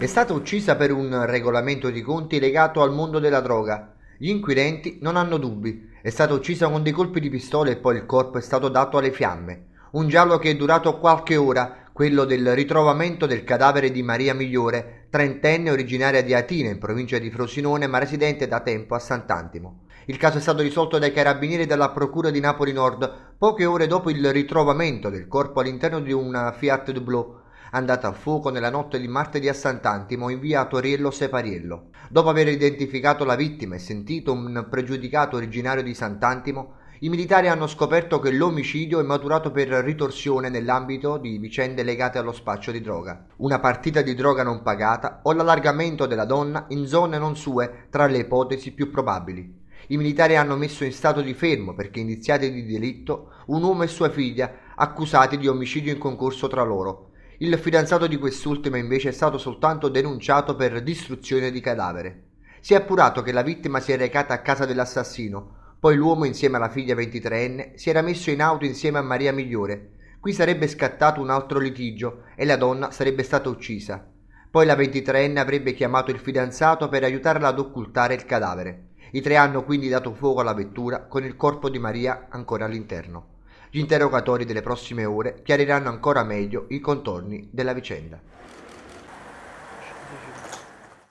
È stata uccisa per un regolamento di conti legato al mondo della droga. Gli inquirenti non hanno dubbi. È stata uccisa con dei colpi di pistola e poi il corpo è stato dato alle fiamme. Un giallo che è durato qualche ora, quello del ritrovamento del cadavere di Maria Migliore, trentenne originaria di Atina in provincia di Frosinone ma residente da tempo a Sant'Antimo. Il caso è stato risolto dai carabinieri della Procura di Napoli Nord poche ore dopo il ritrovamento del corpo all'interno di una Fiat Dublot andata a fuoco nella notte di martedì a Sant'Antimo in via Toriello Separiello. Dopo aver identificato la vittima e sentito un pregiudicato originario di Sant'Antimo, i militari hanno scoperto che l'omicidio è maturato per ritorsione nell'ambito di vicende legate allo spaccio di droga, una partita di droga non pagata o l'allargamento della donna in zone non sue tra le ipotesi più probabili. I militari hanno messo in stato di fermo perché indiziati di delitto un uomo e sua figlia accusati di omicidio in concorso tra loro, il fidanzato di quest'ultima invece è stato soltanto denunciato per distruzione di cadavere. Si è appurato che la vittima si è recata a casa dell'assassino, poi l'uomo insieme alla figlia 23enne si era messo in auto insieme a Maria Migliore. Qui sarebbe scattato un altro litigio e la donna sarebbe stata uccisa. Poi la 23enne avrebbe chiamato il fidanzato per aiutarla ad occultare il cadavere. I tre hanno quindi dato fuoco alla vettura con il corpo di Maria ancora all'interno. Gli interrogatori delle prossime ore chiariranno ancora meglio i contorni della vicenda.